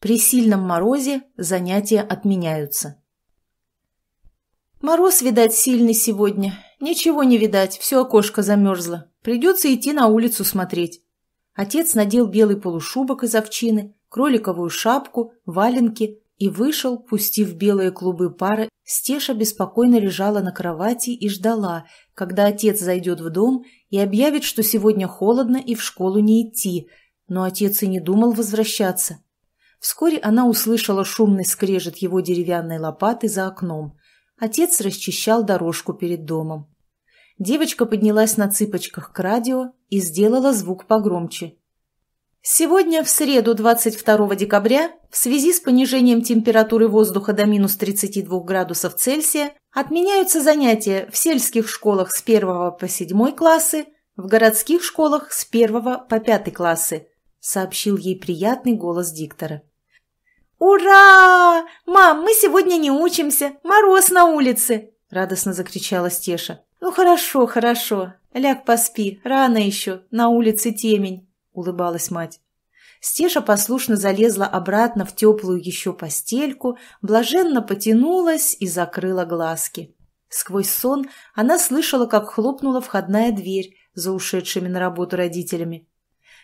При сильном морозе занятия отменяются. Мороз, видать, сильный сегодня. Ничего не видать, все окошко замерзло. Придется идти на улицу смотреть. Отец надел белый полушубок из овчины, кроликовую шапку, валенки и вышел, пустив белые клубы пара. Стеша беспокойно лежала на кровати и ждала, когда отец зайдет в дом и объявит, что сегодня холодно и в школу не идти. Но отец и не думал возвращаться. Вскоре она услышала шумный скрежет его деревянной лопаты за окном. Отец расчищал дорожку перед домом. Девочка поднялась на цыпочках к радио и сделала звук погромче. Сегодня, в среду 22 декабря, в связи с понижением температуры воздуха до минус 32 градусов Цельсия, отменяются занятия в сельских школах с 1 по 7 классы, в городских школах с 1 по 5 классы, сообщил ей приятный голос диктора. «Ура! Мам, мы сегодня не учимся! Мороз на улице!» – радостно закричала Стеша. «Ну хорошо, хорошо. Ляг поспи, рано еще, на улице темень», – улыбалась мать. Стеша послушно залезла обратно в теплую еще постельку, блаженно потянулась и закрыла глазки. Сквозь сон она слышала, как хлопнула входная дверь за ушедшими на работу родителями.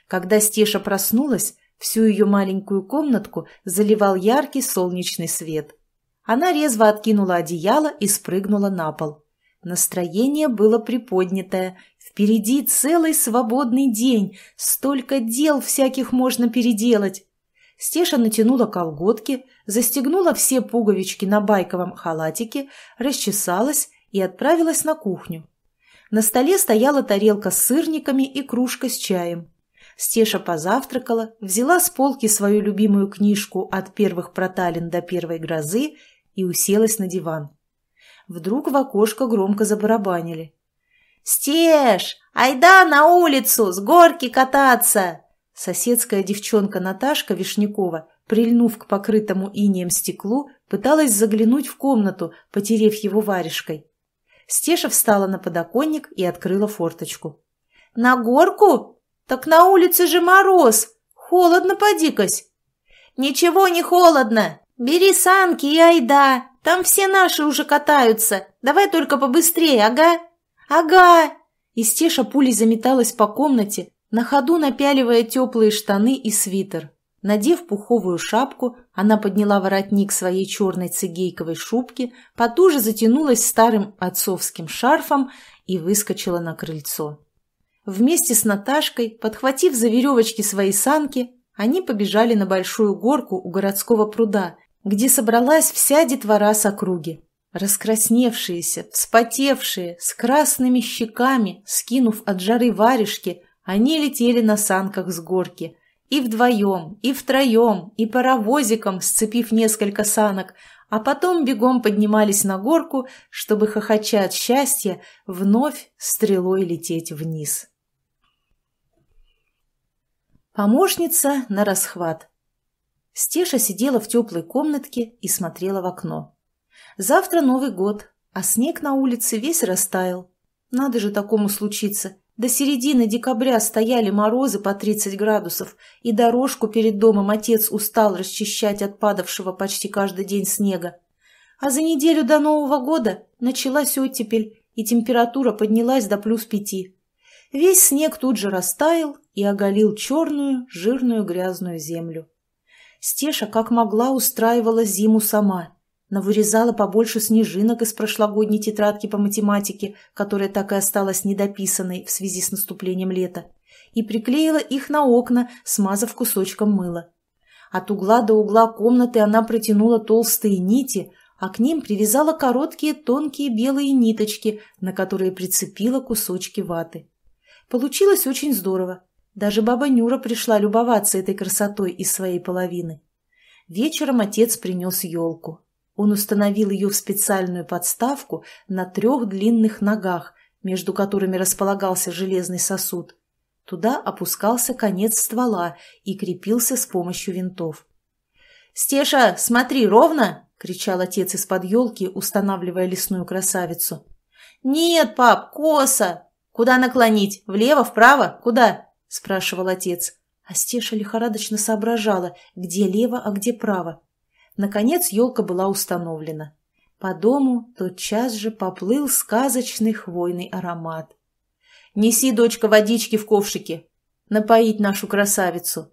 Когда Стеша проснулась, Всю ее маленькую комнатку заливал яркий солнечный свет. Она резво откинула одеяло и спрыгнула на пол. Настроение было приподнятое. Впереди целый свободный день. Столько дел всяких можно переделать. Стеша натянула колготки, застегнула все пуговички на байковом халатике, расчесалась и отправилась на кухню. На столе стояла тарелка с сырниками и кружка с чаем. Стеша позавтракала, взяла с полки свою любимую книжку «От первых проталин до первой грозы» и уселась на диван. Вдруг в окошко громко забарабанили. «Стеш, айда на улицу, с горки кататься!» Соседская девчонка Наташка Вишнякова, прильнув к покрытому инеем стеклу, пыталась заглянуть в комнату, потерев его варежкой. Стеша встала на подоконник и открыла форточку. «На горку?» «Так на улице же мороз! Холодно подикось!» «Ничего не холодно! Бери санки и айда! Там все наши уже катаются! Давай только побыстрее, ага!» «Ага!» Истеша пулей заметалась по комнате, на ходу напяливая теплые штаны и свитер. Надев пуховую шапку, она подняла воротник своей черной цигейковой шубки, потуже затянулась старым отцовским шарфом и выскочила на крыльцо. Вместе с Наташкой, подхватив за веревочки свои санки, они побежали на большую горку у городского пруда, где собралась вся детвора с округи. Раскрасневшиеся, вспотевшие, с красными щеками, скинув от жары варежки, они летели на санках с горки. И вдвоем, и втроем, и паровозиком, сцепив несколько санок, а потом бегом поднимались на горку, чтобы, хохоча от счастья, вновь стрелой лететь вниз. Помощница на расхват. Стеша сидела в теплой комнатке и смотрела в окно. Завтра Новый год, а снег на улице весь растаял. Надо же такому случиться. До середины декабря стояли морозы по 30 градусов, и дорожку перед домом отец устал расчищать от падавшего почти каждый день снега. А за неделю до Нового года началась оттепель, и температура поднялась до плюс пяти. Весь снег тут же растаял и оголил черную, жирную грязную землю. Стеша как могла устраивала зиму сама, но побольше снежинок из прошлогодней тетрадки по математике, которая так и осталась недописанной в связи с наступлением лета, и приклеила их на окна, смазав кусочком мыла. От угла до угла комнаты она протянула толстые нити, а к ним привязала короткие тонкие белые ниточки, на которые прицепила кусочки ваты. Получилось очень здорово. Даже баба Нюра пришла любоваться этой красотой из своей половины. Вечером отец принес елку. Он установил ее в специальную подставку на трех длинных ногах, между которыми располагался железный сосуд. Туда опускался конец ствола и крепился с помощью винтов. «Стеша, смотри, ровно!» — кричал отец из-под елки, устанавливая лесную красавицу. «Нет, пап, косо!» «Куда наклонить? Влево, вправо? Куда?» – спрашивал отец. А Стеша лихорадочно соображала, где лево, а где право. Наконец елка была установлена. По дому тотчас же поплыл сказочный хвойный аромат. «Неси, дочка, водички в ковшике! Напоить нашу красавицу!»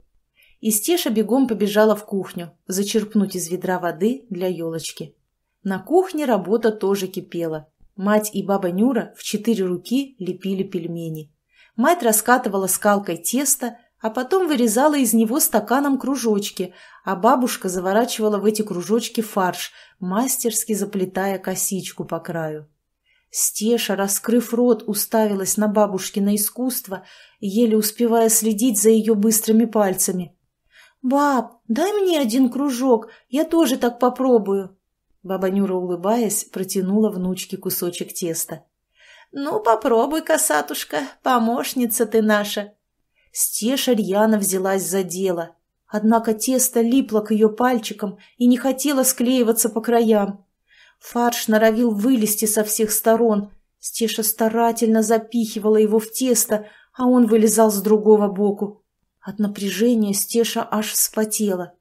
И Стеша бегом побежала в кухню, зачерпнуть из ведра воды для елочки. На кухне работа тоже кипела. Мать и баба Нюра в четыре руки лепили пельмени. Мать раскатывала скалкой тесто, а потом вырезала из него стаканом кружочки, а бабушка заворачивала в эти кружочки фарш, мастерски заплетая косичку по краю. Стеша, раскрыв рот, уставилась на бабушкино искусство, еле успевая следить за ее быстрыми пальцами. «Баб, дай мне один кружок, я тоже так попробую», Баба Нюра, улыбаясь, протянула внучке кусочек теста. «Ну, попробуй, косатушка, помощница ты наша!» Стеша рьяно взялась за дело. Однако тесто липло к ее пальчикам и не хотело склеиваться по краям. Фарш норовил вылезти со всех сторон. Стеша старательно запихивала его в тесто, а он вылезал с другого боку. От напряжения Стеша аж вспотела.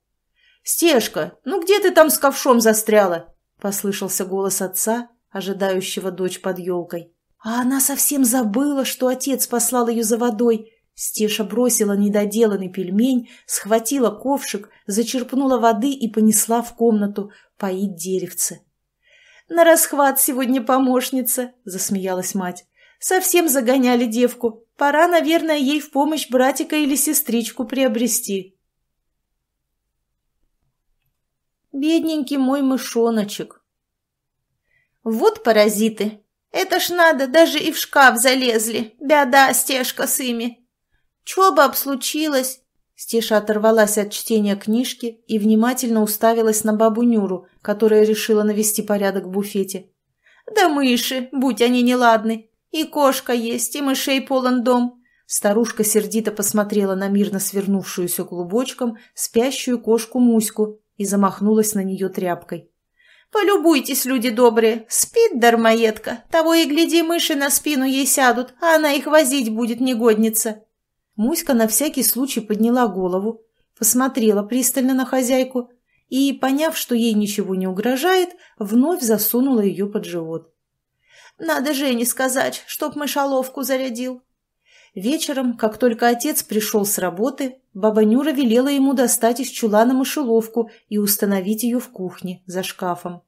«Стежка, ну где ты там с ковшом застряла?» — послышался голос отца, ожидающего дочь под елкой. А она совсем забыла, что отец послал ее за водой. Стеша бросила недоделанный пельмень, схватила ковшик, зачерпнула воды и понесла в комнату поить деревце. «На расхват сегодня помощница!» — засмеялась мать. «Совсем загоняли девку. Пора, наверное, ей в помощь братика или сестричку приобрести». Бедненький мой мышоночек. Вот паразиты. Это ж надо, даже и в шкаф залезли. Беда, Стешка, с ими. Чё бы случилось? Стеша оторвалась от чтения книжки и внимательно уставилась на бабу Нюру, которая решила навести порядок в буфете. «Да мыши, будь они неладны! И кошка есть, и мышей полон дом!» Старушка сердито посмотрела на мирно свернувшуюся клубочком спящую кошку Муську и замахнулась на нее тряпкой. «Полюбуйтесь, люди добрые! Спит дармоедка! Того и гляди, мыши на спину ей сядут, а она их возить будет, негодница!» Муська на всякий случай подняла голову, посмотрела пристально на хозяйку и, поняв, что ей ничего не угрожает, вновь засунула ее под живот. «Надо Жене сказать, чтоб мышаловку зарядил. Вечером, как только отец пришел с работы, баба Нюра велела ему достать из чулана мышеловку и установить ее в кухне, за шкафом.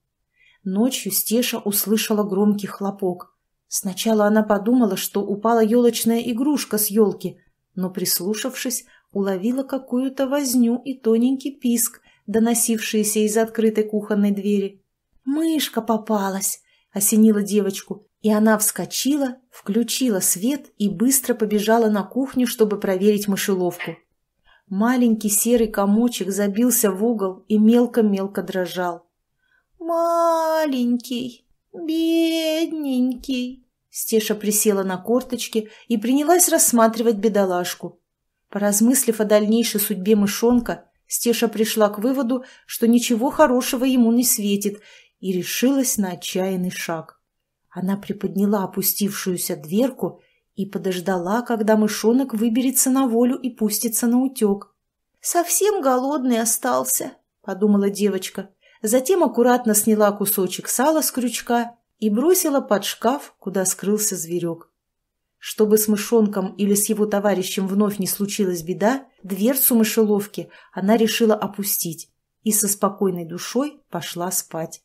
Ночью Стеша услышала громкий хлопок. Сначала она подумала, что упала елочная игрушка с елки, но, прислушавшись, уловила какую-то возню и тоненький писк, доносившийся из открытой кухонной двери. «Мышка попалась!» — осенила девочку, и она вскочила, включила свет и быстро побежала на кухню, чтобы проверить мышеловку. Маленький серый комочек забился в угол и мелко-мелко дрожал. «Маленький, бедненький!» Стеша присела на корточки и принялась рассматривать бедолашку. Поразмыслив о дальнейшей судьбе мышонка, Стеша пришла к выводу, что ничего хорошего ему не светит, и решилась на отчаянный шаг. Она приподняла опустившуюся дверку и подождала, когда мышонок выберется на волю и пустится на утек. «Совсем голодный остался», — подумала девочка. Затем аккуратно сняла кусочек сала с крючка и бросила под шкаф, куда скрылся зверек. Чтобы с мышонком или с его товарищем вновь не случилась беда, дверцу мышеловки она решила опустить и со спокойной душой пошла спать.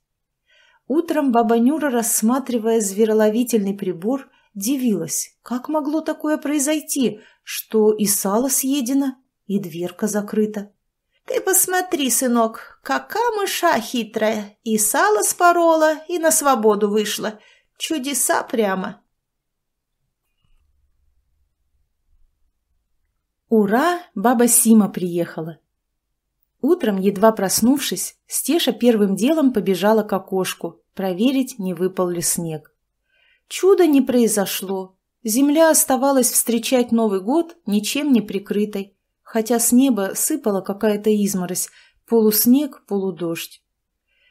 Утром баба Нюра, рассматривая звероловительный прибор, дивилась, как могло такое произойти, что и сало съедено, и дверка закрыта. «Ты посмотри, сынок, какая мыша хитрая! И сало спорола, и на свободу вышла. Чудеса прямо!» «Ура! Баба Сима приехала!» Утром, едва проснувшись, Стеша первым делом побежала к окошку, проверить, не выпал ли снег. Чудо не произошло. Земля оставалась встречать Новый год ничем не прикрытой, хотя с неба сыпала какая-то изморозь, полуснег, полудождь.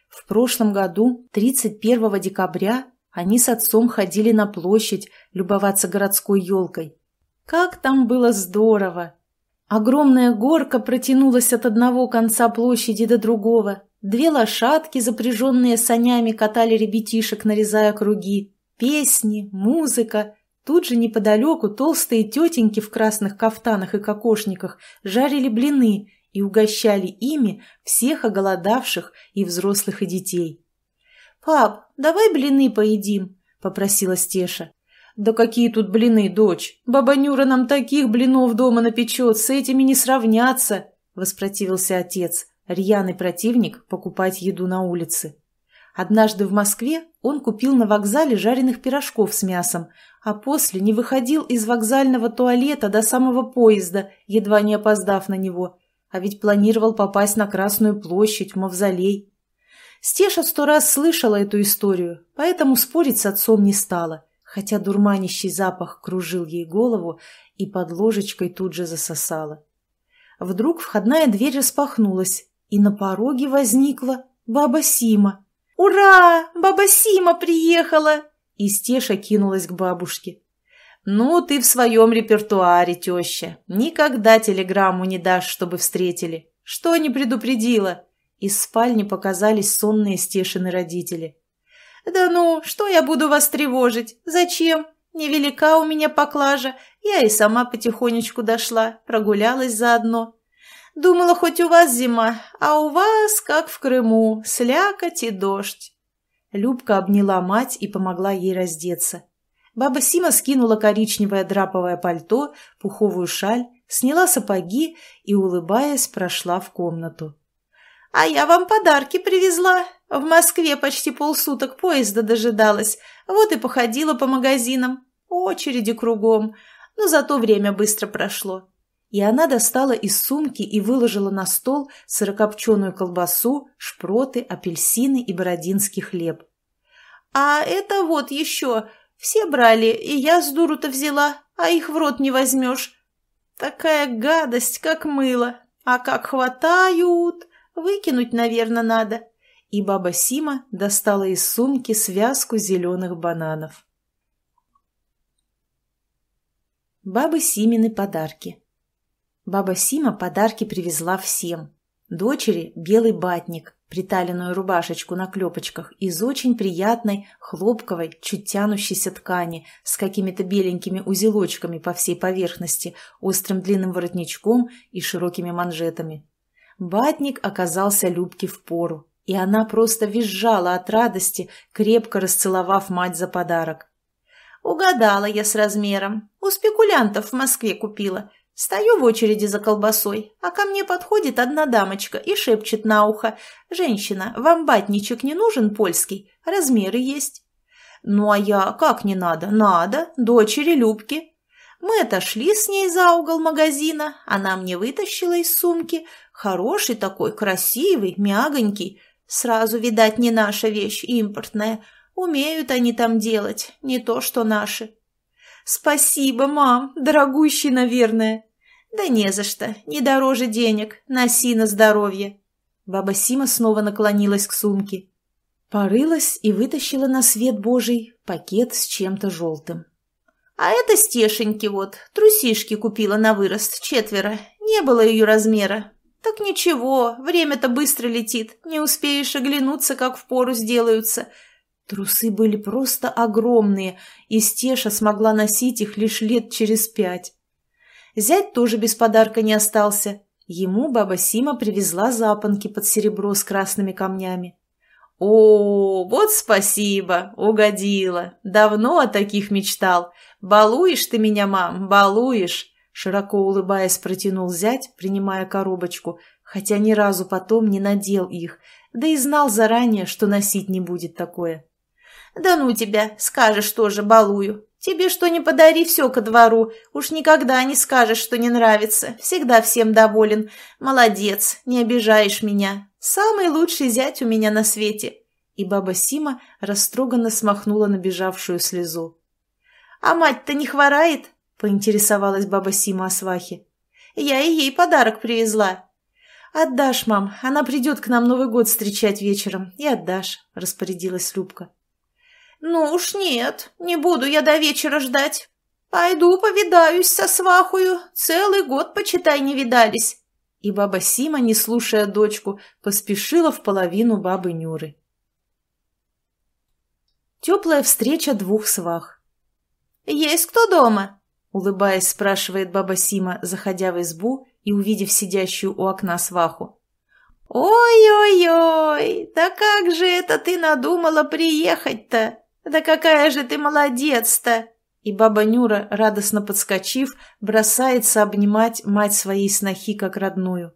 В прошлом году, 31 декабря, они с отцом ходили на площадь любоваться городской елкой. Как там было здорово! Огромная горка протянулась от одного конца площади до другого. Две лошадки, запряженные санями, катали ребятишек, нарезая круги. Песни, музыка. Тут же неподалеку толстые тетеньки в красных кафтанах и кокошниках жарили блины и угощали ими всех оголодавших и взрослых, и детей. «Пап, давай блины поедим», — попросила Стеша. «Да какие тут блины, дочь! Баба Нюра нам таких блинов дома напечет, с этими не сравняться!» – воспротивился отец, рьяный противник покупать еду на улице. Однажды в Москве он купил на вокзале жареных пирожков с мясом, а после не выходил из вокзального туалета до самого поезда, едва не опоздав на него, а ведь планировал попасть на Красную площадь, в Мавзолей. Стеша сто раз слышала эту историю, поэтому спорить с отцом не стала – хотя дурманящий запах кружил ей голову и под ложечкой тут же засосала. Вдруг входная дверь распахнулась, и на пороге возникла баба Сима. «Ура! Баба Сима приехала!» И Стеша кинулась к бабушке. «Ну, ты в своем репертуаре, теща. Никогда телеграмму не дашь, чтобы встретили. Что не предупредила?» Из спальни показались сонные Стешины родители. «Да ну, что я буду вас тревожить? Зачем? Невелика у меня поклажа, я и сама потихонечку дошла, прогулялась заодно. Думала, хоть у вас зима, а у вас, как в Крыму, слякоть и дождь». Любка обняла мать и помогла ей раздеться. Баба Сима скинула коричневое драповое пальто, пуховую шаль, сняла сапоги и, улыбаясь, прошла в комнату. «А я вам подарки привезла. В Москве почти полсуток поезда дожидалась, вот и походила по магазинам. Очереди кругом, но зато время быстро прошло. И она достала из сумки и выложила на стол сырокопченую колбасу, шпроты, апельсины и бородинский хлеб. «А это вот еще. Все брали, и я с дуру-то взяла, а их в рот не возьмешь. Такая гадость, как мыло. А как хватают, выкинуть, наверное, надо» и баба Сима достала из сумки связку зеленых бананов. Бабы Симины подарки Баба Сима подарки привезла всем. Дочери – белый батник, приталенную рубашечку на клепочках из очень приятной, хлопковой, чуть тянущейся ткани с какими-то беленькими узелочками по всей поверхности, острым длинным воротничком и широкими манжетами. Батник оказался Любке в пору и она просто визжала от радости, крепко расцеловав мать за подарок. «Угадала я с размером. У спекулянтов в Москве купила. Стою в очереди за колбасой, а ко мне подходит одна дамочка и шепчет на ухо. «Женщина, вам батничек не нужен польский? Размеры есть». «Ну а я, как не надо? Надо, дочери Любки». Мы отошли с ней за угол магазина, она мне вытащила из сумки. Хороший такой, красивый, мягонький. Сразу, видать, не наша вещь, импортная. Умеют они там делать, не то что наши. Спасибо, мам, дорогущий, наверное. Да не за что, не дороже денег, носи на здоровье. Баба Сима снова наклонилась к сумке. Порылась и вытащила на свет божий пакет с чем-то желтым. А это Стешеньки вот, трусишки купила на вырост, четверо, не было ее размера, «Так ничего, время-то быстро летит, не успеешь оглянуться, как в пору сделаются». Трусы были просто огромные, и Стеша смогла носить их лишь лет через пять. Зять тоже без подарка не остался. Ему баба Сима привезла запонки под серебро с красными камнями. «О, вот спасибо, угодила. Давно о таких мечтал. Балуешь ты меня, мам, балуешь. Широко улыбаясь, протянул зять, принимая коробочку, хотя ни разу потом не надел их, да и знал заранее, что носить не будет такое. «Да ну тебя, скажешь тоже, балую. Тебе что не подари, все ко двору. Уж никогда не скажешь, что не нравится. Всегда всем доволен. Молодец, не обижаешь меня. Самый лучший зять у меня на свете». И баба Сима растроганно смахнула набежавшую слезу. «А мать-то не хворает?» — поинтересовалась баба Сима Асвахи. «Я и ей подарок привезла». «Отдашь, мам, она придет к нам Новый год встречать вечером, и отдашь», — распорядилась Любка. «Ну уж нет, не буду я до вечера ждать. Пойду повидаюсь со свахою, целый год, почитай, не видались». И баба Сима, не слушая дочку, поспешила в половину бабы Нюры. Теплая встреча двух свах. «Есть кто дома?» Улыбаясь, спрашивает баба Сима, заходя в избу и увидев сидящую у окна сваху. «Ой-ой-ой, да как же это ты надумала приехать-то? Да какая же ты молодец-то!» И баба Нюра, радостно подскочив, бросается обнимать мать своей снохи как родную.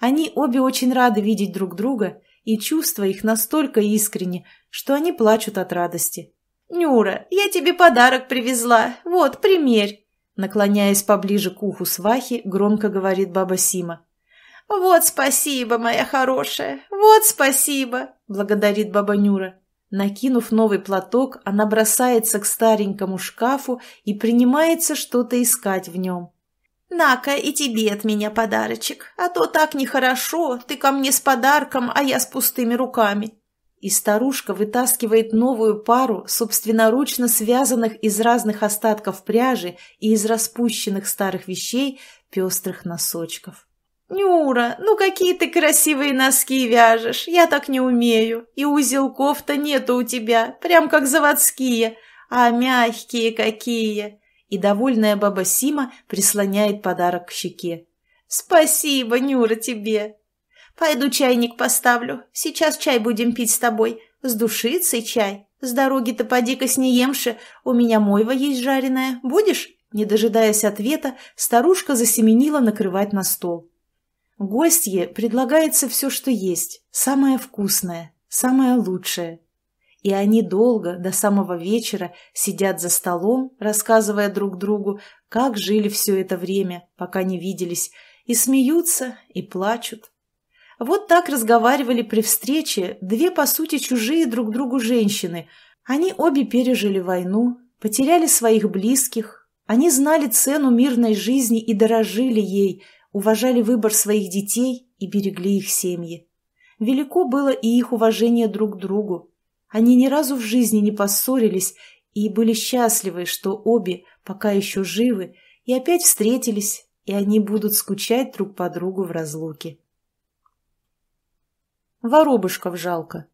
Они обе очень рады видеть друг друга, и чувства их настолько искренни, что они плачут от радости. «Нюра, я тебе подарок привезла. Вот, примерь!» Наклоняясь поближе к уху свахи, громко говорит баба Сима. «Вот спасибо, моя хорошая! Вот спасибо!» – благодарит баба Нюра. Накинув новый платок, она бросается к старенькому шкафу и принимается что-то искать в нем. «На-ка и тебе от меня подарочек, а то так нехорошо, ты ко мне с подарком, а я с пустыми руками», и старушка вытаскивает новую пару собственноручно связанных из разных остатков пряжи и из распущенных старых вещей пестрых носочков. «Нюра, ну какие ты красивые носки вяжешь, я так не умею, и узелков-то нету у тебя, прям как заводские, а мягкие какие!» И довольная баба Сима прислоняет подарок к щеке. «Спасибо, Нюра, тебе!» Пойду чайник поставлю. Сейчас чай будем пить с тобой. С душицей чай. С дороги-то поди-ка снеемши. У меня мойва есть жареная. Будешь?» Не дожидаясь ответа, старушка засеменила накрывать на стол. Гостье предлагается все, что есть, самое вкусное, самое лучшее. И они долго, до самого вечера, сидят за столом, рассказывая друг другу, как жили все это время, пока не виделись, и смеются, и плачут. Вот так разговаривали при встрече две, по сути, чужие друг другу женщины. Они обе пережили войну, потеряли своих близких, они знали цену мирной жизни и дорожили ей, уважали выбор своих детей и берегли их семьи. Велико было и их уважение друг к другу. Они ни разу в жизни не поссорились и были счастливы, что обе пока еще живы, и опять встретились, и они будут скучать друг по другу в разлуке. Воробушков жалко.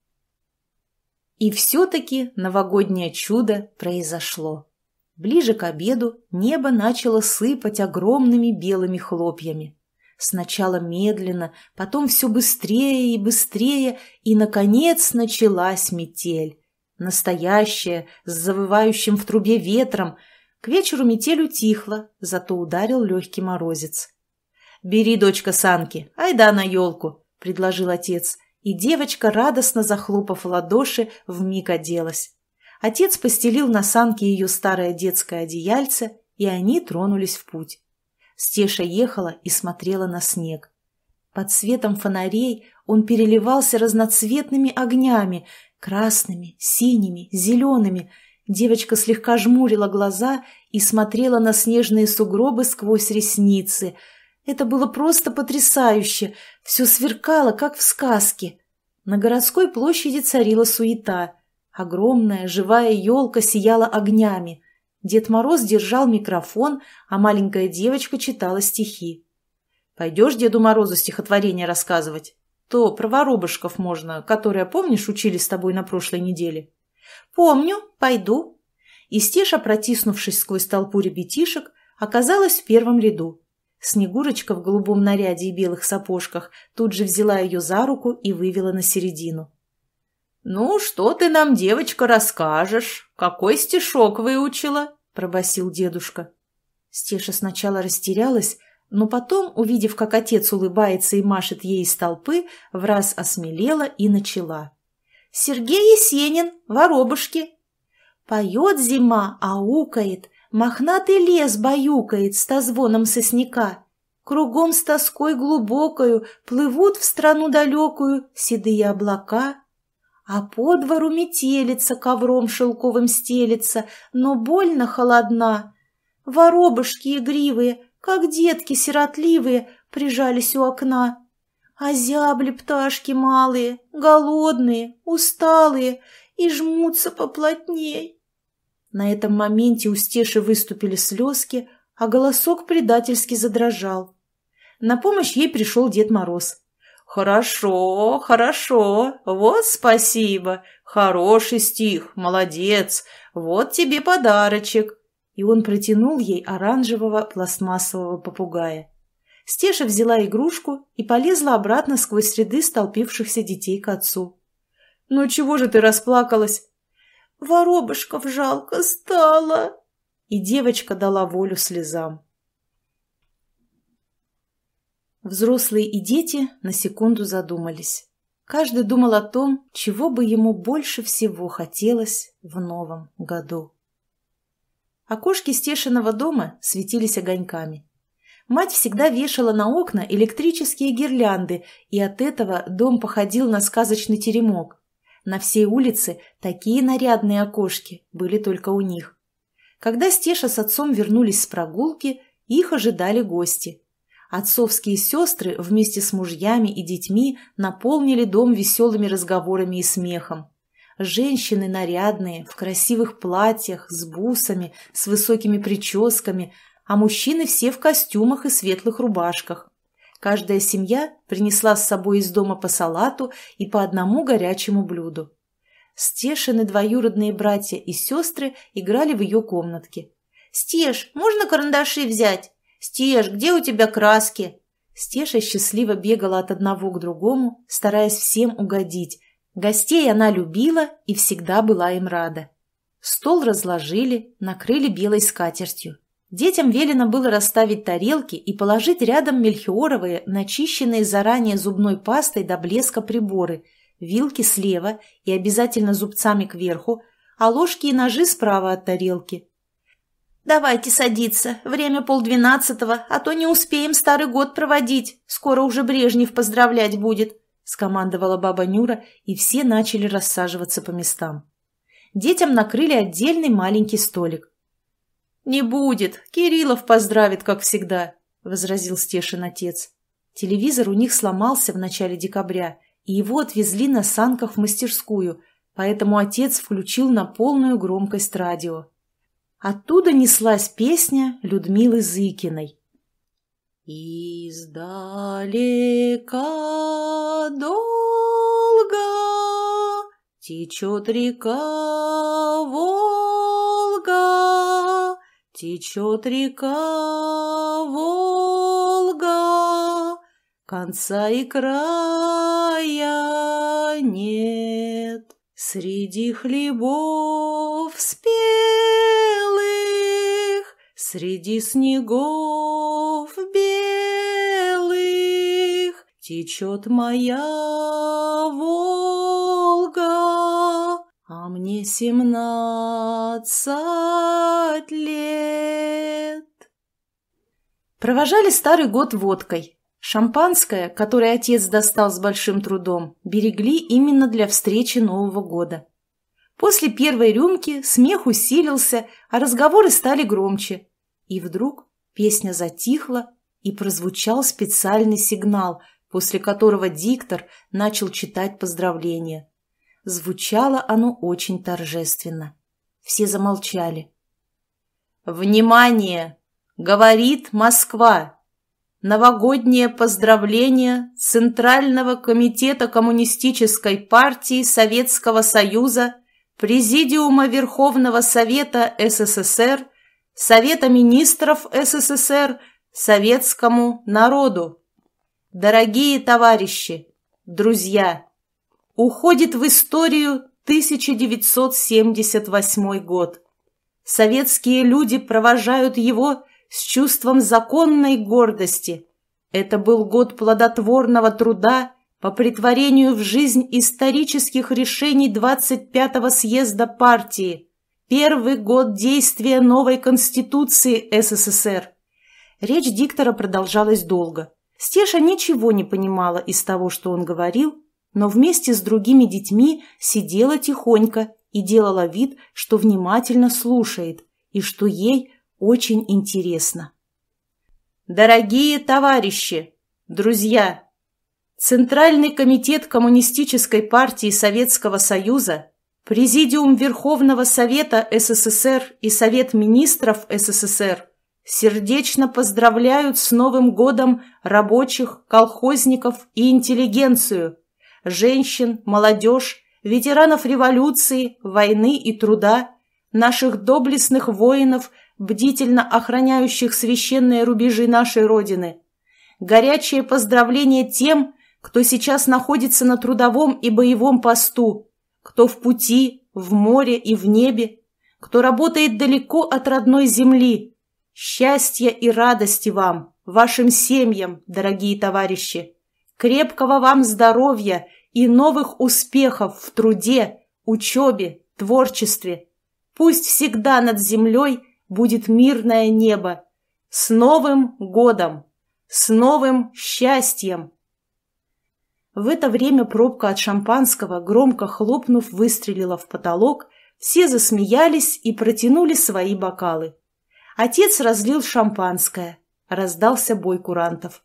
И все-таки новогоднее чудо произошло. Ближе к обеду небо начало сыпать огромными белыми хлопьями. Сначала медленно, потом все быстрее и быстрее, и, наконец, началась метель. Настоящая, с завывающим в трубе ветром. К вечеру метель утихла, зато ударил легкий морозец. «Бери, дочка, санки, айда на елку», — предложил отец, и девочка, радостно захлопав ладоши, вмиг оделась. Отец постелил на санке ее старое детское одеяльце, и они тронулись в путь. Стеша ехала и смотрела на снег. Под светом фонарей он переливался разноцветными огнями, красными, синими, зелеными. Девочка слегка жмурила глаза и смотрела на снежные сугробы сквозь ресницы – это было просто потрясающе. Все сверкало, как в сказке. На городской площади царила суета. Огромная живая елка сияла огнями. Дед Мороз держал микрофон, а маленькая девочка читала стихи. «Пойдешь Деду Морозу стихотворение рассказывать? То про воробушков можно, которые помнишь, учили с тобой на прошлой неделе?» «Помню, пойду». И Стеша, протиснувшись сквозь толпу ребятишек, оказалась в первом ряду. Снегурочка в голубом наряде и белых сапожках тут же взяла ее за руку и вывела на середину. «Ну, что ты нам, девочка, расскажешь? Какой стишок выучила?» – пробасил дедушка. Стеша сначала растерялась, но потом, увидев, как отец улыбается и машет ей из толпы, в раз осмелела и начала. «Сергей Есенин, воробушки!» «Поет зима, аукает, Мохнатый лес баюкает тозвоном сосняка. Кругом с тоской глубокою плывут в страну далекую седые облака. А по двору метелица ковром шелковым стелится, но больно холодна. Воробушки игривые, как детки сиротливые, прижались у окна. А зябли пташки малые, голодные, усталые, и жмутся поплотней. На этом моменте у Стеши выступили слезки, а голосок предательски задрожал. На помощь ей пришел Дед Мороз. «Хорошо, хорошо, вот спасибо, хороший стих, молодец, вот тебе подарочек». И он протянул ей оранжевого пластмассового попугая. Стеша взяла игрушку и полезла обратно сквозь ряды столпившихся детей к отцу. «Ну чего же ты расплакалась?» воробушков жалко стало!» И девочка дала волю слезам. Взрослые и дети на секунду задумались. Каждый думал о том, чего бы ему больше всего хотелось в новом году. Окошки Стешиного дома светились огоньками. Мать всегда вешала на окна электрические гирлянды, и от этого дом походил на сказочный теремок. На всей улице такие нарядные окошки были только у них. Когда Стеша с отцом вернулись с прогулки, их ожидали гости. Отцовские сестры вместе с мужьями и детьми наполнили дом веселыми разговорами и смехом. Женщины нарядные, в красивых платьях, с бусами, с высокими прическами, а мужчины все в костюмах и светлых рубашках. Каждая семья принесла с собой из дома по салату и по одному горячему блюду. Стешины двоюродные братья и сестры играли в ее комнатке. «Стеш, можно карандаши взять? Стеш, где у тебя краски?» Стеша счастливо бегала от одного к другому, стараясь всем угодить. Гостей она любила и всегда была им рада. Стол разложили, накрыли белой скатертью. Детям велено было расставить тарелки и положить рядом мельхиоровые, начищенные заранее зубной пастой до блеска приборы, вилки слева и обязательно зубцами кверху, а ложки и ножи справа от тарелки. «Давайте садиться, время полдвенадцатого, а то не успеем старый год проводить, скоро уже Брежнев поздравлять будет», — скомандовала баба Нюра, и все начали рассаживаться по местам. Детям накрыли отдельный маленький столик. «Не будет. Кириллов поздравит, как всегда», — возразил Стешин отец. Телевизор у них сломался в начале декабря, и его отвезли на санках в мастерскую, поэтому отец включил на полную громкость радио. Оттуда неслась песня Людмилы Зыкиной. «Издалека долго течет река, вот Течет река Волга, конца и края нет. Среди хлебов спелых, среди снегов белых течет моя Мне семнадцать лет. Провожали старый год водкой. Шампанское, которое отец достал с большим трудом, берегли именно для встречи Нового года. После первой рюмки смех усилился, а разговоры стали громче. И вдруг песня затихла, и прозвучал специальный сигнал, после которого диктор начал читать поздравления. Звучало оно очень торжественно. Все замолчали. «Внимание! Говорит Москва! Новогоднее поздравление Центрального комитета Коммунистической партии Советского Союза, Президиума Верховного Совета СССР, Совета министров СССР, советскому народу! Дорогие товарищи, друзья!» уходит в историю 1978 год. Советские люди провожают его с чувством законной гордости. Это был год плодотворного труда по притворению в жизнь исторических решений 25-го съезда партии, первый год действия новой Конституции СССР. Речь диктора продолжалась долго. Стеша ничего не понимала из того, что он говорил, но вместе с другими детьми сидела тихонько и делала вид, что внимательно слушает и что ей очень интересно. Дорогие товарищи, друзья! Центральный комитет Коммунистической партии Советского Союза, Президиум Верховного Совета СССР и Совет Министров СССР сердечно поздравляют с Новым годом рабочих, колхозников и интеллигенцию – женщин, молодежь, ветеранов революции, войны и труда, наших доблестных воинов, бдительно охраняющих священные рубежи нашей Родины. Горячее поздравление тем, кто сейчас находится на трудовом и боевом посту, кто в пути, в море и в небе, кто работает далеко от родной земли. Счастья и радости вам, вашим семьям, дорогие товарищи! Крепкого вам здоровья и новых успехов в труде, учебе, творчестве. Пусть всегда над землей будет мирное небо. С Новым годом! С новым счастьем! В это время пробка от шампанского, громко хлопнув, выстрелила в потолок, все засмеялись и протянули свои бокалы. Отец разлил шампанское. Раздался бой курантов.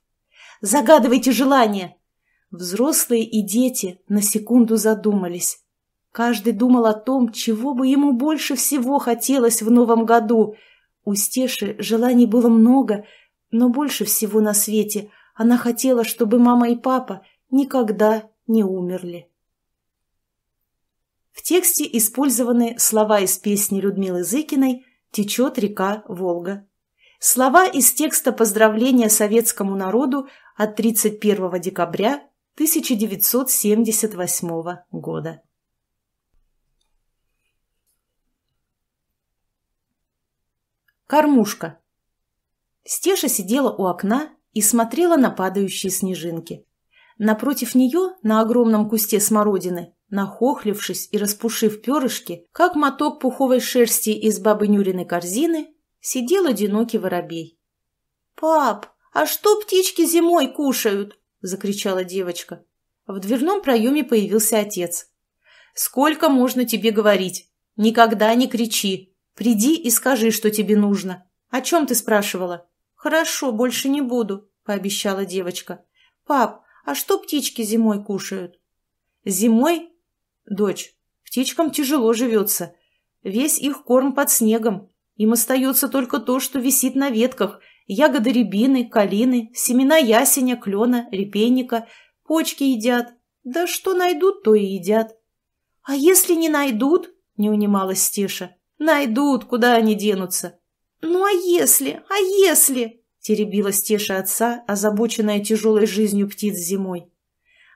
Загадывайте желание!» Взрослые и дети на секунду задумались. Каждый думал о том, чего бы ему больше всего хотелось в новом году. У Стеши желаний было много, но больше всего на свете она хотела, чтобы мама и папа никогда не умерли. В тексте использованы слова из песни Людмилы Зыкиной «Течет река Волга». Слова из текста поздравления советскому народу от 31 декабря 1978 года. Кормушка. Стеша сидела у окна и смотрела на падающие снежинки. Напротив нее, на огромном кусте смородины, нахохлившись и распушив перышки, как моток пуховой шерсти из бабы Нюриной корзины, сидел одинокий воробей. «Пап, «А что птички зимой кушают?» – закричала девочка. В дверном проеме появился отец. «Сколько можно тебе говорить? Никогда не кричи. Приди и скажи, что тебе нужно. О чем ты спрашивала?» «Хорошо, больше не буду», – пообещала девочка. «Пап, а что птички зимой кушают?» «Зимой?» «Дочь, птичкам тяжело живется. Весь их корм под снегом. Им остается только то, что висит на ветках – Ягоды рябины, калины, семена ясеня, клена, репейника, почки едят. Да что найдут, то и едят. — А если не найдут? — не унималась Стеша. — Найдут, куда они денутся. — Ну а если? А если? — теребила Стеша отца, озабоченная тяжелой жизнью птиц зимой.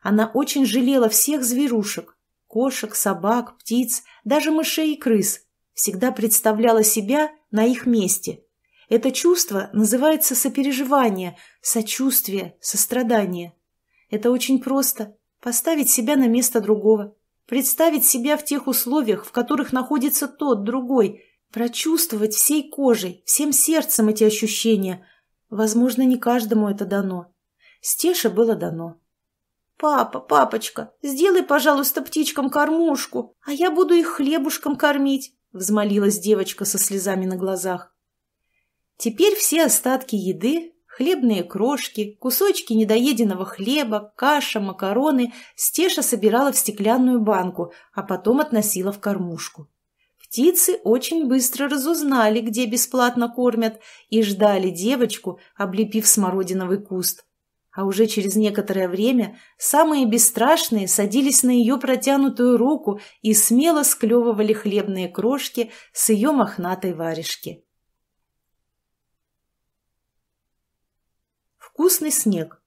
Она очень жалела всех зверушек — кошек, собак, птиц, даже мышей и крыс. Всегда представляла себя на их месте — это чувство называется сопереживание, сочувствие, сострадание. Это очень просто – поставить себя на место другого, представить себя в тех условиях, в которых находится тот, другой, прочувствовать всей кожей, всем сердцем эти ощущения. Возможно, не каждому это дано. Стеше было дано. «Папа, папочка, сделай, пожалуйста, птичкам кормушку, а я буду их хлебушком кормить», — взмолилась девочка со слезами на глазах. Теперь все остатки еды, хлебные крошки, кусочки недоеденного хлеба, каша, макароны Стеша собирала в стеклянную банку, а потом относила в кормушку. Птицы очень быстро разузнали, где бесплатно кормят, и ждали девочку, облепив смородиновый куст. А уже через некоторое время самые бесстрашные садились на ее протянутую руку и смело склевывали хлебные крошки с ее мохнатой варежки. Вкусный снег.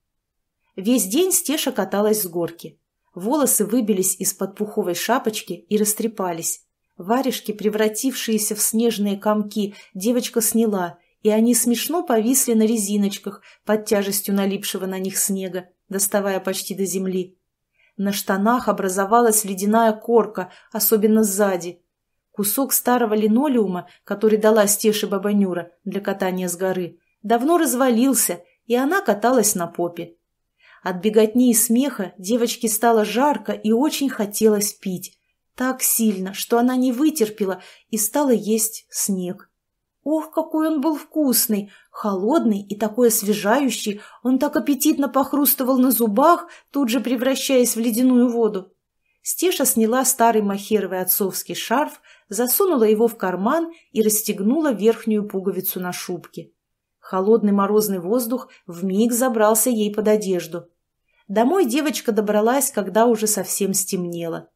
Весь день Стеша каталась с горки. Волосы выбились из-под пуховой шапочки и растрепались. Варежки, превратившиеся в снежные комки, девочка сняла, и они смешно повисли на резиночках под тяжестью налипшего на них снега, доставая почти до земли. На штанах образовалась ледяная корка, особенно сзади. Кусок старого линолеума, который дала Стеше Бабанюра для катания с горы, давно развалился и она каталась на попе. От беготни и смеха девочке стало жарко и очень хотелось пить. Так сильно, что она не вытерпела и стала есть снег. Ох, какой он был вкусный, холодный и такой освежающий, он так аппетитно похрустывал на зубах, тут же превращаясь в ледяную воду. Стеша сняла старый махеровый отцовский шарф, засунула его в карман и расстегнула верхнюю пуговицу на шубке. Холодный морозный воздух вмиг забрался ей под одежду. Домой девочка добралась, когда уже совсем стемнело.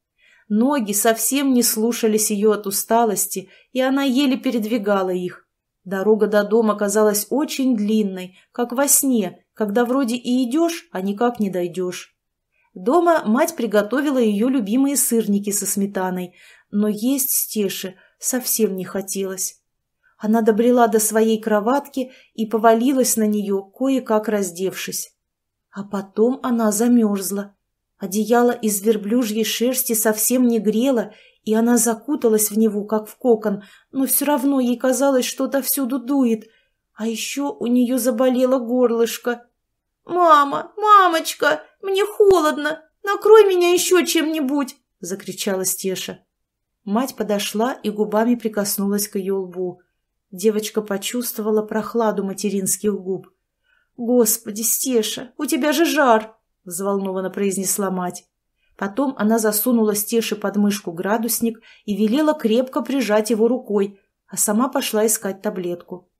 Ноги совсем не слушались ее от усталости, и она еле передвигала их. Дорога до дома казалась очень длинной, как во сне, когда вроде и идешь, а никак не дойдешь. Дома мать приготовила ее любимые сырники со сметаной, но есть стеши совсем не хотелось. Она добрела до своей кроватки и повалилась на нее, кое-как раздевшись. А потом она замерзла. Одеяло из верблюжьей шерсти совсем не грело, и она закуталась в него, как в кокон, но все равно ей казалось, что-то всюду дует. А еще у нее заболело горлышко. «Мама! Мамочка! Мне холодно! Накрой меня еще чем-нибудь!» — закричала Стеша. Мать подошла и губами прикоснулась к ее лбу. Девочка почувствовала прохладу материнских губ. «Господи, Стеша, у тебя же жар!» — взволнованно произнесла мать. Потом она засунула Стеше под мышку градусник и велела крепко прижать его рукой, а сама пошла искать таблетку.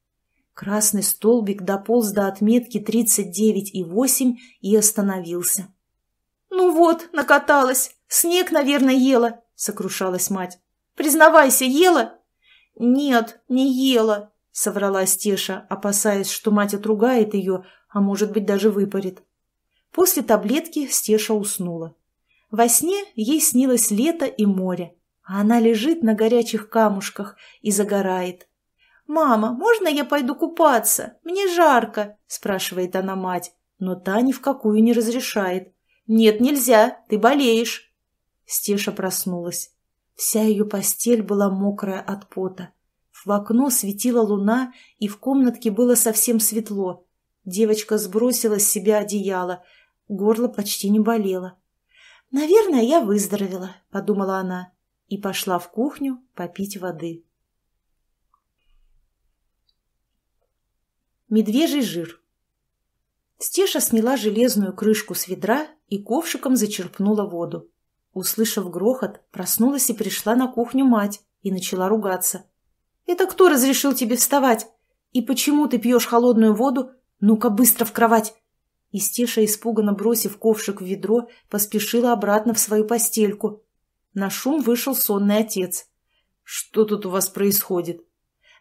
Красный столбик дополз до отметки 39,8 и остановился. «Ну вот, накаталась! Снег, наверное, ела!» — сокрушалась мать. «Признавайся, ела?» «Нет, не ела», — соврала Стеша, опасаясь, что мать отругает ее, а может быть даже выпарит. После таблетки Стеша уснула. Во сне ей снилось лето и море, а она лежит на горячих камушках и загорает. «Мама, можно я пойду купаться? Мне жарко», — спрашивает она мать, но та ни в какую не разрешает. «Нет, нельзя, ты болеешь». Стеша проснулась. Вся ее постель была мокрая от пота. В окно светила луна, и в комнатке было совсем светло. Девочка сбросила с себя одеяло. Горло почти не болело. «Наверное, я выздоровела», — подумала она, и пошла в кухню попить воды. Медвежий жир Стеша сняла железную крышку с ведра и ковшиком зачерпнула воду. Услышав грохот, проснулась и пришла на кухню мать и начала ругаться. «Это кто разрешил тебе вставать? И почему ты пьешь холодную воду? Ну-ка, быстро в кровать!» Истеша, испуганно бросив ковшик в ведро, поспешила обратно в свою постельку. На шум вышел сонный отец. «Что тут у вас происходит?»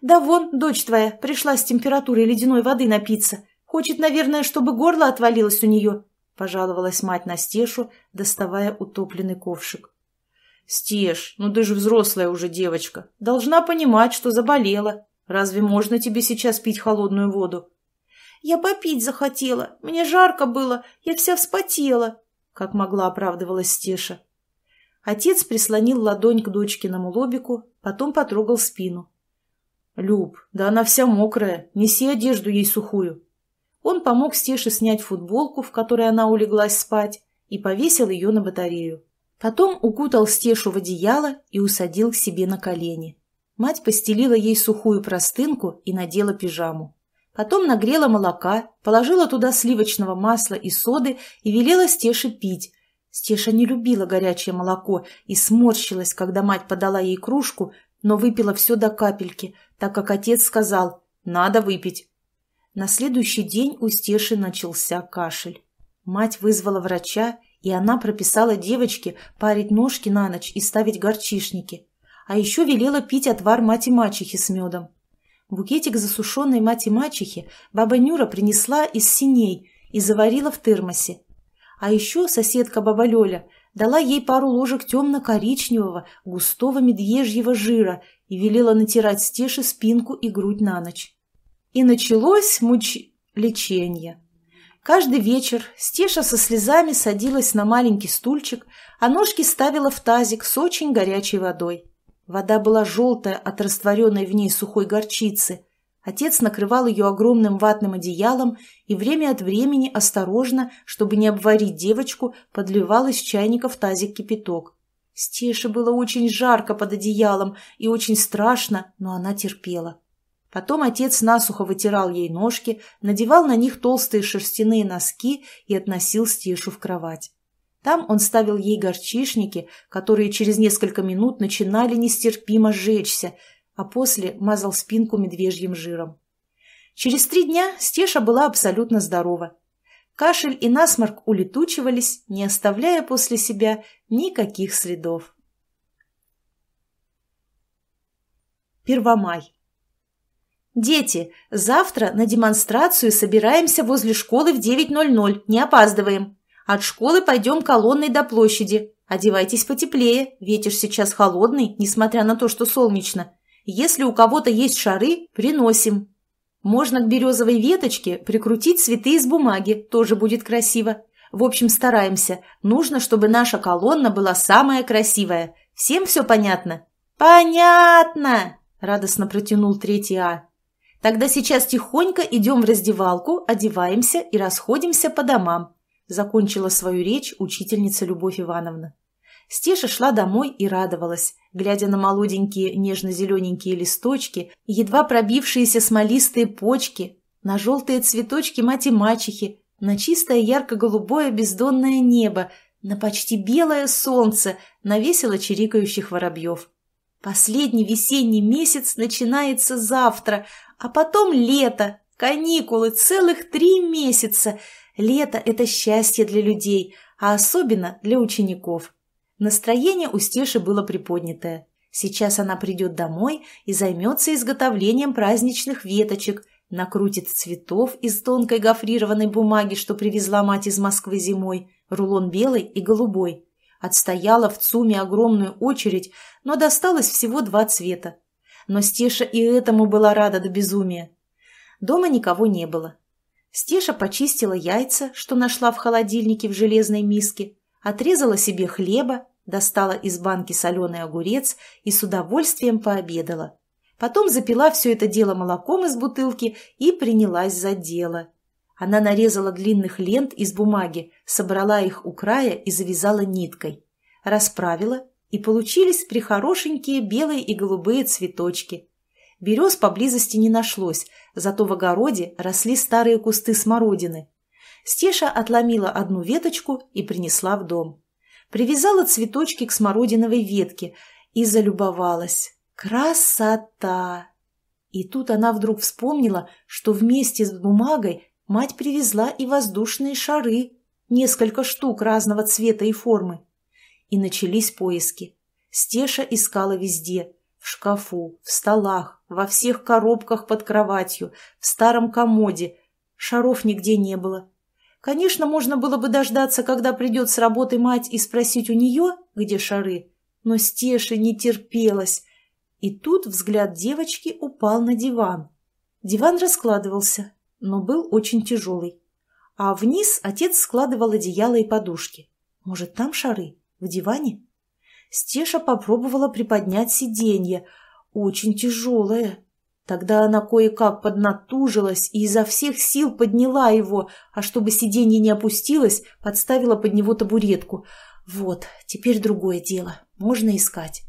«Да вон, дочь твоя, пришла с температурой ледяной воды напиться. Хочет, наверное, чтобы горло отвалилось у нее. — пожаловалась мать на Стешу, доставая утопленный ковшик. «Стеш, ну ты же взрослая уже девочка. Должна понимать, что заболела. Разве можно тебе сейчас пить холодную воду?» «Я попить захотела. Мне жарко было. Я вся вспотела», — как могла оправдывалась Стеша. Отец прислонил ладонь к дочкиному лобику, потом потрогал спину. «Люб, да она вся мокрая. Неси одежду ей сухую», он помог Стеше снять футболку, в которой она улеглась спать, и повесил ее на батарею. Потом укутал Стешу в одеяло и усадил к себе на колени. Мать постелила ей сухую простынку и надела пижаму. Потом нагрела молока, положила туда сливочного масла и соды и велела Стеше пить. Стеша не любила горячее молоко и сморщилась, когда мать подала ей кружку, но выпила все до капельки, так как отец сказал «надо выпить». На следующий день у Стеши начался кашель. Мать вызвала врача, и она прописала девочке парить ножки на ночь и ставить горчишники. А еще велела пить отвар мати-мачехи с медом. Букетик засушенной мати-мачехи баба Нюра принесла из синей и заварила в термосе. А еще соседка баба Лёля дала ей пару ложек темно-коричневого густого медвежьего жира и велела натирать стеши спинку и грудь на ночь. И началось муч... лечение. Каждый вечер Стеша со слезами садилась на маленький стульчик, а ножки ставила в тазик с очень горячей водой. Вода была желтая от растворенной в ней сухой горчицы. Отец накрывал ее огромным ватным одеялом и время от времени осторожно, чтобы не обварить девочку, подливал из чайника в тазик кипяток. Стеше было очень жарко под одеялом и очень страшно, но она терпела. Потом отец насухо вытирал ей ножки, надевал на них толстые шерстяные носки и относил Стешу в кровать. Там он ставил ей горчишники, которые через несколько минут начинали нестерпимо жечься, а после мазал спинку медвежьим жиром. Через три дня Стеша была абсолютно здорова. Кашель и насморк улетучивались, не оставляя после себя никаких следов. Первомай. «Дети, завтра на демонстрацию собираемся возле школы в 9.00, не опаздываем. От школы пойдем колонной до площади. Одевайтесь потеплее, ветер сейчас холодный, несмотря на то, что солнечно. Если у кого-то есть шары, приносим. Можно к березовой веточке прикрутить цветы из бумаги, тоже будет красиво. В общем, стараемся. Нужно, чтобы наша колонна была самая красивая. Всем все понятно?» «Понятно!» – радостно протянул третий А. Тогда сейчас тихонько идем в раздевалку, одеваемся и расходимся по домам», – закончила свою речь учительница Любовь Ивановна. Стеша шла домой и радовалась, глядя на молоденькие нежно-зелененькие листочки, едва пробившиеся смолистые почки, на желтые цветочки мати-мачехи, на чистое ярко-голубое бездонное небо, на почти белое солнце, на весело чирикающих воробьев. Последний весенний месяц начинается завтра, а потом лето, каникулы, целых три месяца. Лето – это счастье для людей, а особенно для учеников. Настроение у Стеши было приподнятое. Сейчас она придет домой и займется изготовлением праздничных веточек, накрутит цветов из тонкой гофрированной бумаги, что привезла мать из Москвы зимой, рулон белый и голубой. Отстояла в ЦУМе огромную очередь, но досталось всего два цвета. Но Стеша и этому была рада до безумия. Дома никого не было. Стеша почистила яйца, что нашла в холодильнике в железной миске, отрезала себе хлеба, достала из банки соленый огурец и с удовольствием пообедала. Потом запила все это дело молоком из бутылки и принялась за дело. Она нарезала длинных лент из бумаги, собрала их у края и завязала ниткой. Расправила, и получились прихорошенькие белые и голубые цветочки. Берез поблизости не нашлось, зато в огороде росли старые кусты смородины. Стеша отломила одну веточку и принесла в дом. Привязала цветочки к смородиновой ветке и залюбовалась. Красота! И тут она вдруг вспомнила, что вместе с бумагой мать привезла и воздушные шары, несколько штук разного цвета и формы. И начались поиски. Стеша искала везде – в шкафу, в столах, во всех коробках под кроватью, в старом комоде. Шаров нигде не было. Конечно, можно было бы дождаться, когда придет с работы мать и спросить у нее, где шары, но Стеша не терпелась. И тут взгляд девочки упал на диван. Диван раскладывался, но был очень тяжелый. А вниз отец складывал одеяло и подушки. Может, там шары? В диване? Стеша попробовала приподнять сиденье. Очень тяжелое. Тогда она кое-как поднатужилась и изо всех сил подняла его, а чтобы сиденье не опустилось, подставила под него табуретку. Вот, теперь другое дело. Можно искать.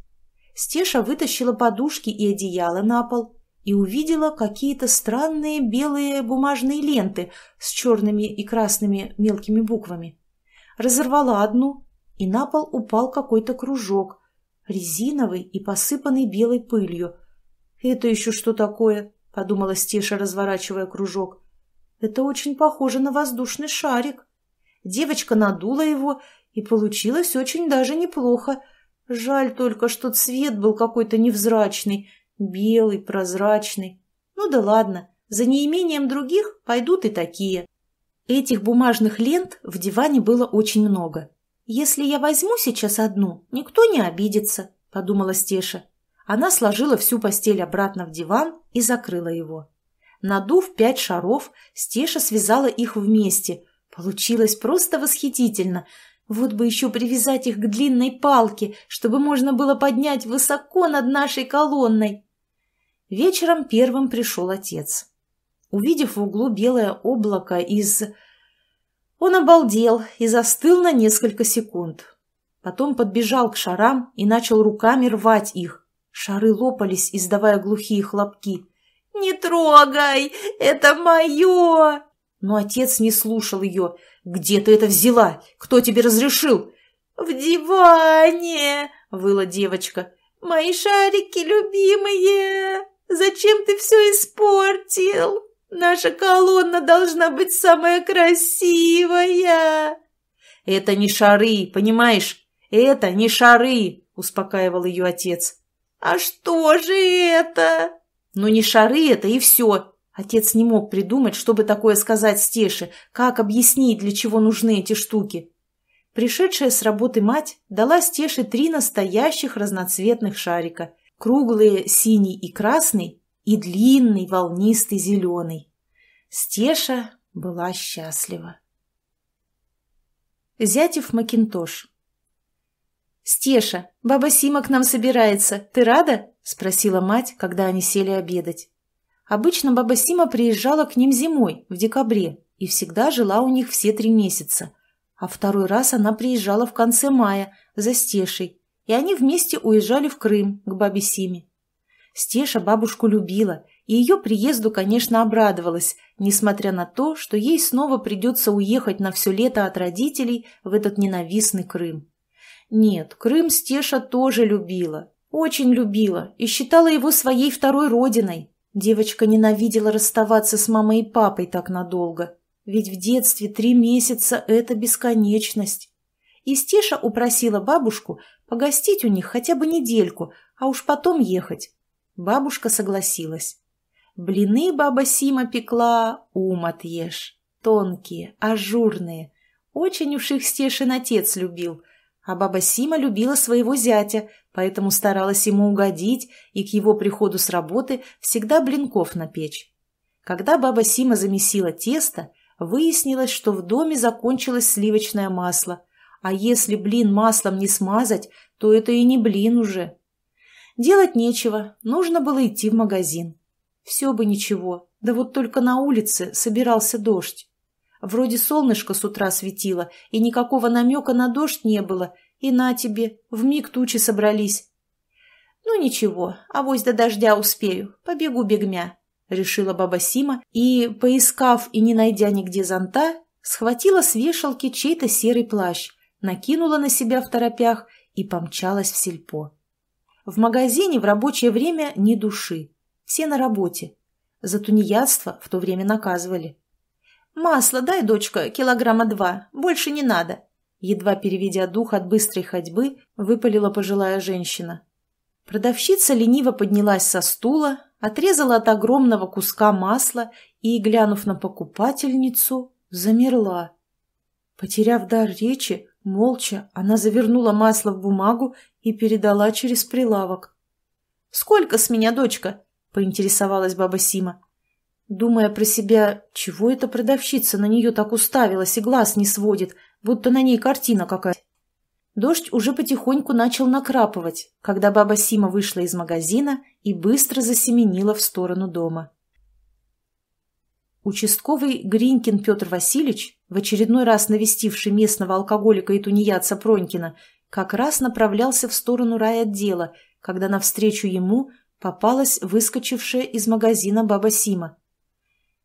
Стеша вытащила подушки и одеяло на пол, и увидела какие-то странные белые бумажные ленты с черными и красными мелкими буквами. Разорвала одну, и на пол упал какой-то кружок, резиновый и посыпанный белой пылью. «Это еще что такое?» — подумала Стеша, разворачивая кружок. «Это очень похоже на воздушный шарик». Девочка надула его, и получилось очень даже неплохо. Жаль только, что цвет был какой-то невзрачный — Белый, прозрачный. Ну да ладно, за неимением других пойдут и такие. Этих бумажных лент в диване было очень много. «Если я возьму сейчас одну, никто не обидится», — подумала Стеша. Она сложила всю постель обратно в диван и закрыла его. Надув пять шаров, Стеша связала их вместе. Получилось просто восхитительно — вот бы еще привязать их к длинной палке, чтобы можно было поднять высоко над нашей колонной. Вечером первым пришел отец. Увидев в углу белое облако из... Он обалдел и застыл на несколько секунд. Потом подбежал к шарам и начал руками рвать их. Шары лопались, издавая глухие хлопки. «Не трогай! Это мое!» Но отец не слушал ее. «Где ты это взяла? Кто тебе разрешил?» «В диване!» – выла девочка. «Мои шарики любимые! Зачем ты все испортил? Наша колонна должна быть самая красивая!» «Это не шары, понимаешь? Это не шары!» – успокаивал ее отец. «А что же это?» «Ну не шары это и все!» Отец не мог придумать, чтобы такое сказать Стеше, как объяснить, для чего нужны эти штуки. Пришедшая с работы мать дала Стеше три настоящих разноцветных шарика. Круглые, синий и красный, и длинный, волнистый, зеленый. Стеша была счастлива. Зятев Макинтош «Стеша, баба Сима к нам собирается. Ты рада?» – спросила мать, когда они сели обедать. Обычно баба Сима приезжала к ним зимой, в декабре, и всегда жила у них все три месяца. А второй раз она приезжала в конце мая, за Стешей, и они вместе уезжали в Крым, к бабе Симе. Стеша бабушку любила, и ее приезду, конечно, обрадовалась, несмотря на то, что ей снова придется уехать на все лето от родителей в этот ненавистный Крым. Нет, Крым Стеша тоже любила, очень любила и считала его своей второй родиной, Девочка ненавидела расставаться с мамой и папой так надолго, ведь в детстве три месяца – это бесконечность. И Стеша упросила бабушку погостить у них хотя бы недельку, а уж потом ехать. Бабушка согласилась. Блины баба Сима пекла, ум отъешь. Тонкие, ажурные. Очень уж их Стешин отец любил. А баба Сима любила своего зятя, поэтому старалась ему угодить и к его приходу с работы всегда блинков на печь. Когда баба Сима замесила тесто, выяснилось, что в доме закончилось сливочное масло, а если блин маслом не смазать, то это и не блин уже. Делать нечего, нужно было идти в магазин. Все бы ничего, да вот только на улице собирался дождь. Вроде солнышко с утра светило, и никакого намека на дождь не было, и на тебе, вмиг тучи собрались. «Ну ничего, авось до дождя успею, побегу бегмя», — решила баба Сима и, поискав и не найдя нигде зонта, схватила с вешалки чей-то серый плащ, накинула на себя в торопях и помчалась в сельпо. В магазине в рабочее время ни души, все на работе. За тунеядство в то время наказывали. «Масло дай, дочка, килограмма два, больше не надо», едва переведя дух от быстрой ходьбы, выпалила пожилая женщина. Продавщица лениво поднялась со стула, отрезала от огромного куска масла и, глянув на покупательницу, замерла. Потеряв дар речи, молча она завернула масло в бумагу и передала через прилавок. «Сколько с меня, дочка?» — поинтересовалась баба Сима. Думая про себя, чего эта продавщица на нее так уставилась и глаз не сводит — будто на ней картина какая. Дождь уже потихоньку начал накрапывать, когда баба Сима вышла из магазина и быстро засеменила в сторону дома. Участковый Гринкин Петр Васильевич, в очередной раз навестивший местного алкоголика и тунеядца Пронькина, как раз направлялся в сторону райотдела, когда навстречу ему попалась выскочившая из магазина баба Сима.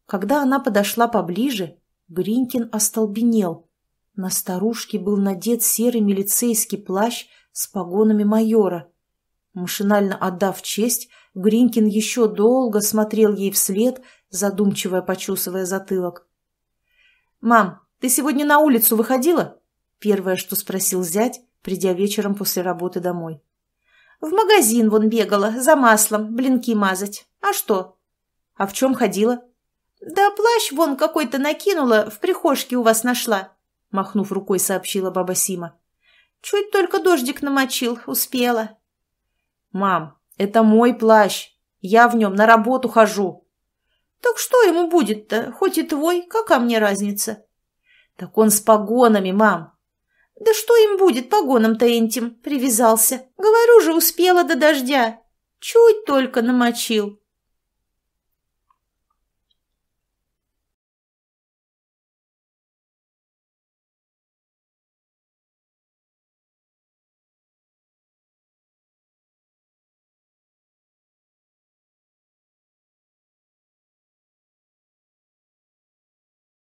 Когда она подошла поближе, Гринкин остолбенел – на старушке был надет серый милицейский плащ с погонами майора. Машинально отдав честь, Гринкин еще долго смотрел ей вслед, задумчиво почесывая затылок. «Мам, ты сегодня на улицу выходила?» Первое, что спросил зять, придя вечером после работы домой. «В магазин вон бегала, за маслом, блинки мазать. А что?» «А в чем ходила?» «Да плащ вон какой-то накинула, в прихожке у вас нашла. — махнув рукой, сообщила баба Сима. «Чуть только дождик намочил, успела». «Мам, это мой плащ. Я в нем на работу хожу». «Так что ему будет-то? Хоть и твой, какая мне разница?» «Так он с погонами, мам». «Да что им будет погонам этим?» — привязался. «Говорю же, успела до дождя. Чуть только намочил».